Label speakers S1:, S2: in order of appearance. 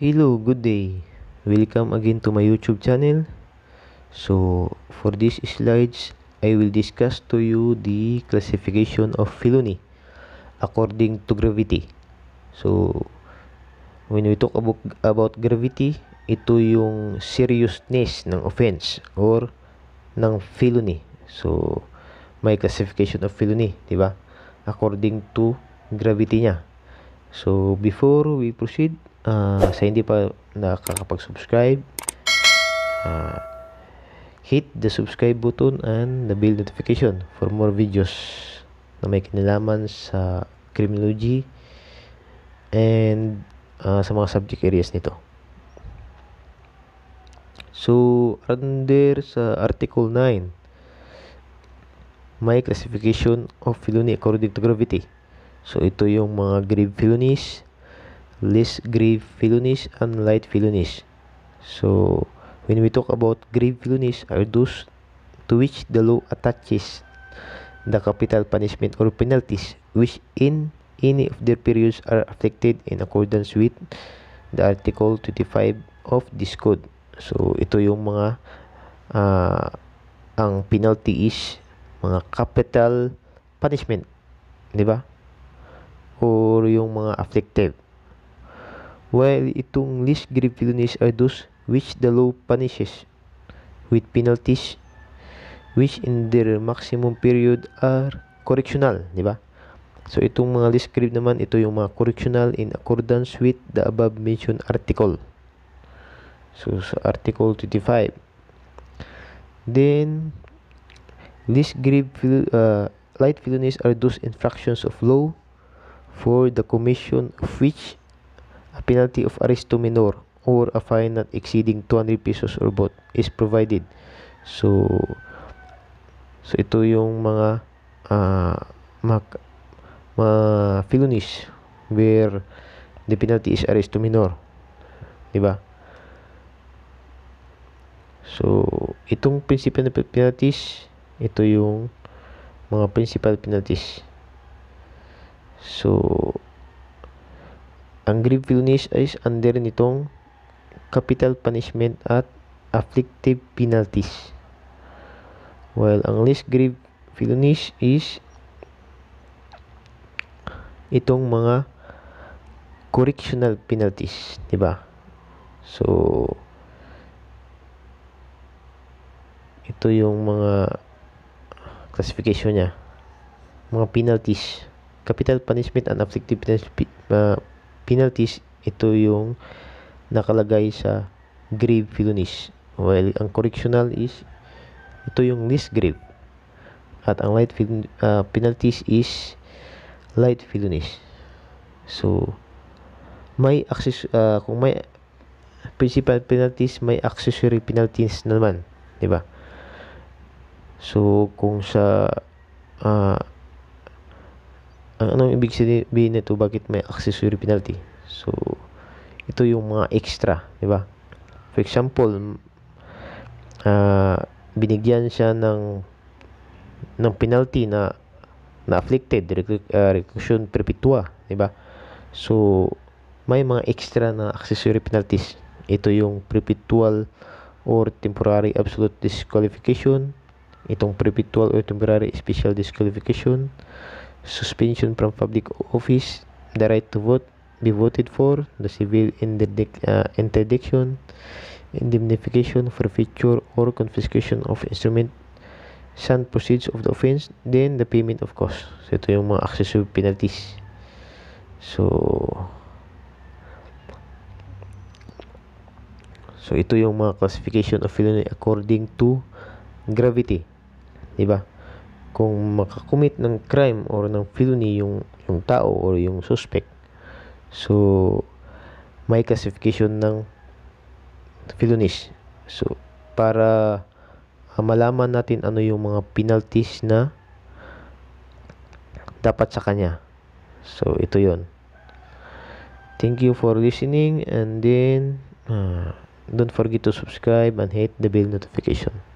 S1: Hello, good day. Welcome again to my YouTube channel. So, for these slides, I will discuss to you the classification of felony according to gravity. So, when we talk about, about gravity, ito yung seriousness ng offense or ng felony. So, may classification of felony, di ba? According to gravity niya. So, before we proceed, Uh, sa hindi pa nakakapag-subscribe, uh, hit the subscribe button and the bell notification for more videos na may kinalaman sa criminology and uh, sa mga subject areas nito. So, under sa Article 9, may classification of felony according to gravity. So, ito yung mga grave felonies, less grave felonies and light felonies. So, when we talk about grave felonies are those to which the law attaches the capital punishment or penalties which in any of their periods are affected in accordance with the Article 25 of this code. So, ito yung mga uh, ang penalty is mga capital punishment. Di ba? Or yung mga afflictive while itong least grave felonies are those which the law punishes with penalties which in their maximum period are correctional, di ba? So, itong mga least grave naman, ito yung mga correctional in accordance with the above mentioned article. So, sa article 25. Then, least grave uh, light felonies are those infractions of law for the commission of which penalty of arresto minor or a fine not exceeding 200 pesos or both is provided. So, so ito yung mga uh, mga, mga felonies where the penalty is arresto minor. Diba? So, itong principal na penalties, ito yung mga principal penalties. So, ang grave illness ay under nitong capital punishment at afflictive penalties. While ang least grave felonies is itong mga correctional penalties, 'di ba? So ito yung mga classification niya. Mga penalties, capital punishment and afflictive penalties, uh, penalties, ito yung nakalagay sa grave felonies. Well, ang correctional is ito yung least grave. At ang light uh, penalties is light felonies. So may access uh, kung may principal penalties, may accessory penalties naman, 'di ba? So kung sa uh, ang ah, anong ibig sabihin nito bakit may accessory penalty? So, ito yung mga extra, di ba? For example, uh, binigyan siya ng ng penalty na na afflicted uh, perpetua, di ba? So may mga extra na accessory penalties. Ito yung perpetual or temporary absolute disqualification, itong perpetual or temporary special disqualification, suspension from public office, the right to vote, be voted for, the civil interdic- uh, interdiction, indemnification, for forfeiture, or confiscation of instrument, sand proceeds of the offense, then the payment of cost. So, ito yung mga accessory penalties. So, so ito yung mga classification of felony according to gravity. Diba? kung makakumit ng crime or ng felony yung, yung tao or yung suspect. So, may classification ng felonies. So, para ah, malaman natin ano yung mga penalties na dapat sa kanya. So, ito yon Thank you for listening and then uh, don't forget to subscribe and hit the bell notification.